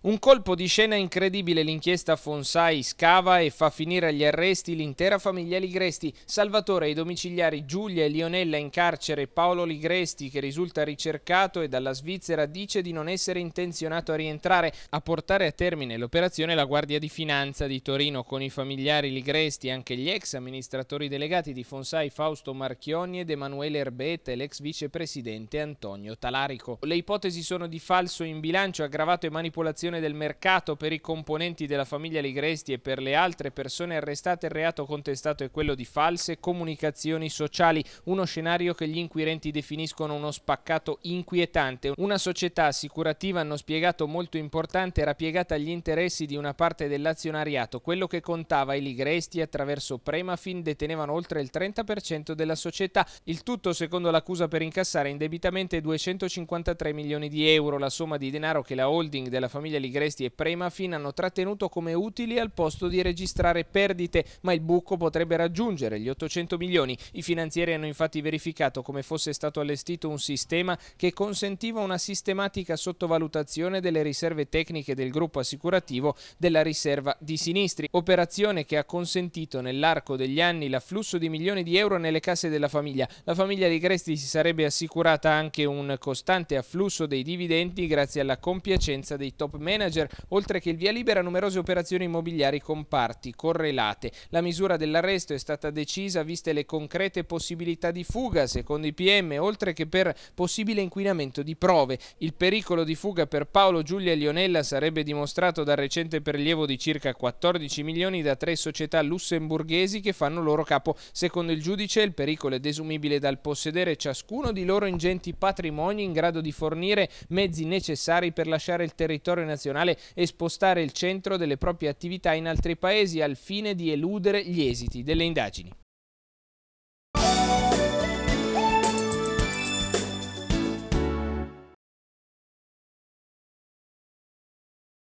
Un colpo di scena incredibile l'inchiesta Fonsai scava e fa finire agli arresti l'intera famiglia Ligresti. Salvatore e i domiciliari Giulia e Lionella in carcere Paolo Ligresti che risulta ricercato e dalla Svizzera dice di non essere intenzionato a rientrare. A portare a termine l'operazione la Guardia di Finanza di Torino con i familiari Ligresti anche gli ex amministratori delegati di Fonsai Fausto Marchioni ed Emanuele Erbete e l'ex vicepresidente Antonio Talarico. Le ipotesi sono di falso in bilancio aggravato e manipolazione regolazione del mercato per i componenti della famiglia Ligresti e per le altre persone arrestate, il reato contestato è quello di false comunicazioni sociali, uno scenario che gli inquirenti definiscono uno spaccato inquietante. Una società assicurativa, hanno spiegato molto importante, era piegata agli interessi di una parte dell'azionariato, quello che contava i Ligresti attraverso Premafin detenevano oltre il 30% della società, il tutto secondo l'accusa per incassare indebitamente 253 milioni di euro, la somma di denaro che la holding della famiglia Castiglieli, Gresti e Premafin hanno trattenuto come utili al posto di registrare perdite, ma il buco potrebbe raggiungere gli 800 milioni. I finanzieri hanno infatti verificato come fosse stato allestito un sistema che consentiva una sistematica sottovalutazione delle riserve tecniche del gruppo assicurativo della riserva di sinistri, operazione che ha consentito nell'arco degli anni l'afflusso di milioni di euro nelle casse della famiglia. La famiglia di Gresti si sarebbe assicurata anche un costante afflusso dei dividendi grazie alla compiacenza dei top manager manager, oltre che il via libera a numerose operazioni immobiliari con parti correlate. La misura dell'arresto è stata decisa viste le concrete possibilità di fuga, secondo i PM, oltre che per possibile inquinamento di prove. Il pericolo di fuga per Paolo, Giulia e Lionella sarebbe dimostrato dal recente prelievo di circa 14 milioni da tre società lussemburghesi che fanno loro capo. Secondo il giudice il pericolo è desumibile dal possedere ciascuno di loro ingenti patrimoni in grado di fornire mezzi necessari per lasciare il territorio nazionale internazionale e spostare il centro delle proprie attività in altri paesi al fine di eludere gli esiti delle indagini.